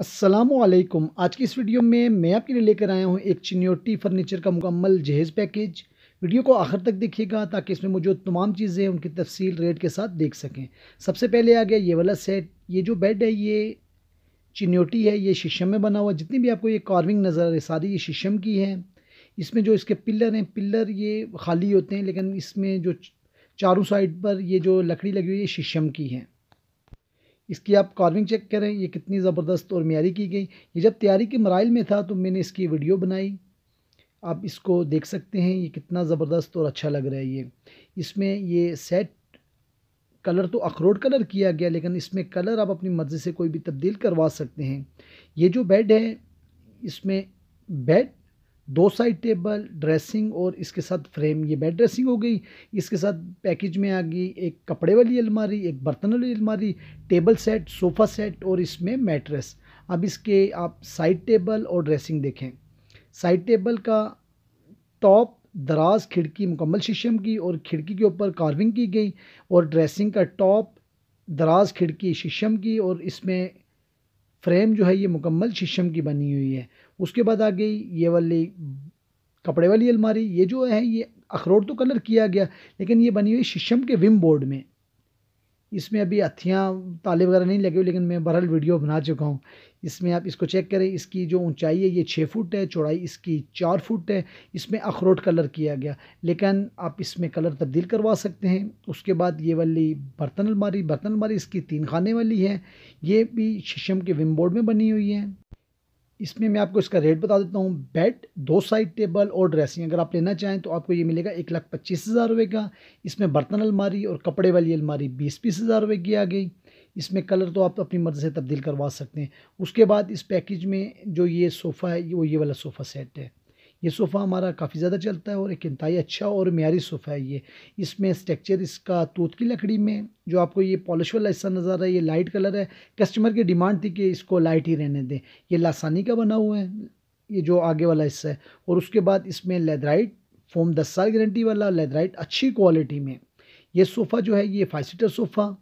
असलम आज की इस वीडियो में मैं आपके लिए लेकर आया हूँ एक चिन्योटी फर्नीचर का मुकम्मल जहेज़ पैकेज वीडियो को आखिर तक देखिएगा ताकि इसमें मौजूद तमाम चीज़ें उनकी तफसील रेट के साथ देख सकें सबसे पहले आ गया ये वाला सेट ये जो बेड है ये चिन्योटी है ये शीशम में बना हुआ जितनी भी आपको ये कार्विंग नज़र आ रही सारी ये शीशम की है इसमें जो इसके पिलर हैं पिलर ये खाली होते हैं लेकिन इसमें जो चारों साइड पर ये जो लकड़ी लगी हुई है शीशम की है इसकी आप कार्विंग चेक करें ये कितनी ज़बरदस्त और मैारी की गई ये जब तैयारी के मराइल में था तो मैंने इसकी वीडियो बनाई आप इसको देख सकते हैं ये कितना ज़बरदस्त और अच्छा लग रहा है ये इसमें ये सेट कलर तो अखरोट कलर किया गया लेकिन इसमें कलर आप अपनी मर्ज़ी से कोई भी तब्दील करवा सकते हैं ये जो बेड है इसमें बेड दो साइड टेबल ड्रेसिंग और इसके साथ फ्रेम ये बेड ड्रेसिंग हो गई इसके साथ पैकेज में आ गई एक कपड़े वाली अलमारी एक बर्तन वाली अलमारी टेबल सेट सोफ़ा सेट और इसमें मैट्रेस अब इसके आप साइड टेबल और ड्रेसिंग देखें साइड टेबल का टॉप दराज खिड़की मुकम्मल शीशम की और खिड़की के ऊपर कार्विंग की गई और ड्रेसिंग का टॉप दराज खिड़की शीशम की और इसमें फ्रेम जो है ये मुकम्मल शीशम की बनी हुई है उसके बाद आ गई ये वाली कपड़े वाली अलमारी ये जो है ये अखरोट तो कलर किया गया लेकिन ये बनी हुई शीशम के विम बोर्ड में इसमें अभी हथियाँ ताले वगैरह नहीं लगे हुए लेकिन मैं बहरहाल वीडियो बना चुका हूँ इसमें आप इसको चेक करें इसकी जो ऊंचाई है ये छः फुट है चौड़ाई इसकी चार फुट है इसमें अखरोट कलर किया गया लेकिन आप इसमें कलर तब्दील करवा सकते हैं उसके बाद ये वाली बर्तन अलमारी बर्तन अलमारी इसकी तीन खाने वाली है ये भी शीशम के विम बोर्ड में बनी हुई है इसमें मैं आपको इसका रेट बता देता हूँ बेड दो साइड टेबल और ड्रेसिंग अगर आप लेना चाहें तो आपको ये मिलेगा एक लाख पच्चीस हज़ार रुपये का इसमें बर्तन अलमारी और कपड़े वाली अलमारी बीस बीस हज़ार रुपये की आ गई इसमें कलर तो आप अपनी मर्ज़ी से तब्दील करवा सकते हैं उसके बाद इस पैकेज में जो ये सोफ़ा है वो ये वाला सोफ़ा सेट है ये सोफ़ा हमारा काफ़ी ज़्यादा चलता है और एक इंतई अच्छा और मीरी सोफ़ा है ये इसमें स्ट्रक्चर इसका तूत की लकड़ी में जो आपको ये पॉलिश वाला हिस्सा नज़र आ रहा है ये लाइट कलर है कस्टमर की डिमांड थी कि इसको लाइट ही रहने दें ये लासानी का बना हुआ है ये जो आगे वाला हिस्सा है और उसके बाद इसमें लेदराइट फोम दस साल गारंटी वाला लेदराइट अच्छी क्वालिटी में ये सोफ़ा जो है ये five seater sofa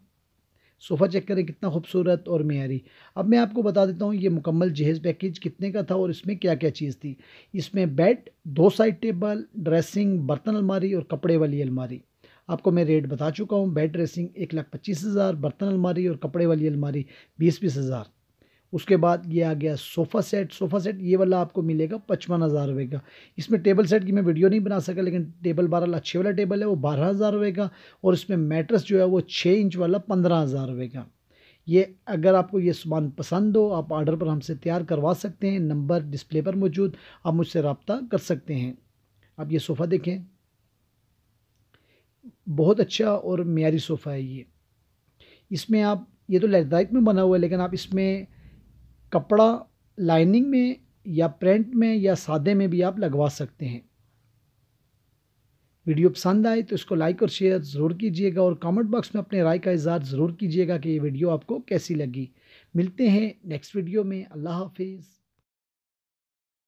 sofa check करें कितना खूबसूरत और मीरी अब मैं आपको बता देता हूँ ये मुकम्मल जहेज़ पैकेज कितने का था और इसमें क्या क्या चीज़ थी इसमें बेड दो साइड टेबल ड्रेसिंग बर्तन अलमारी और कपड़े वाली अलमारी आपको मैं रेट बता चुका हूँ बेड ड्रेसिंग एक लाख पच्चीस हज़ार बर्तन अलमारी और कपड़े वाली अलमारी बीस बीस हज़ार उसके बाद ये आ गया सोफ़ा सेट सोफ़ा सेट ये वाला आपको मिलेगा पचपन हज़ार रुपये का इसमें टेबल सेट की मैं वीडियो नहीं बना सका लेकिन टेबल बारह अच्छे वाला टेबल है वो बारह हज़ार रुपये का और इसमें मैट्रस जो है वो छः इंच वाला पंद्रह हज़ार रुपये का ये अगर आपको ये सामान पसंद हो आप आर्डर पर हमसे तैयार करवा सकते हैं नंबर डिस्प्ले पर मौजूद आप मुझसे रबता कर सकते हैं आप ये सोफ़ा देखें बहुत अच्छा और मीरी सोफ़ा है ये इसमें आप ये तो लद्दाख में बना हुआ है लेकिन आप इसमें कपड़ा लाइनिंग में या प्रिंट में या सादे में भी आप लगवा सकते हैं वीडियो पसंद आए तो इसको लाइक और शेयर ज़रूर कीजिएगा और कमेंट बॉक्स में अपने राय का इजहार ज़रूर कीजिएगा कि ये वीडियो आपको कैसी लगी मिलते हैं नेक्स्ट वीडियो में अल्लाह हाफिज़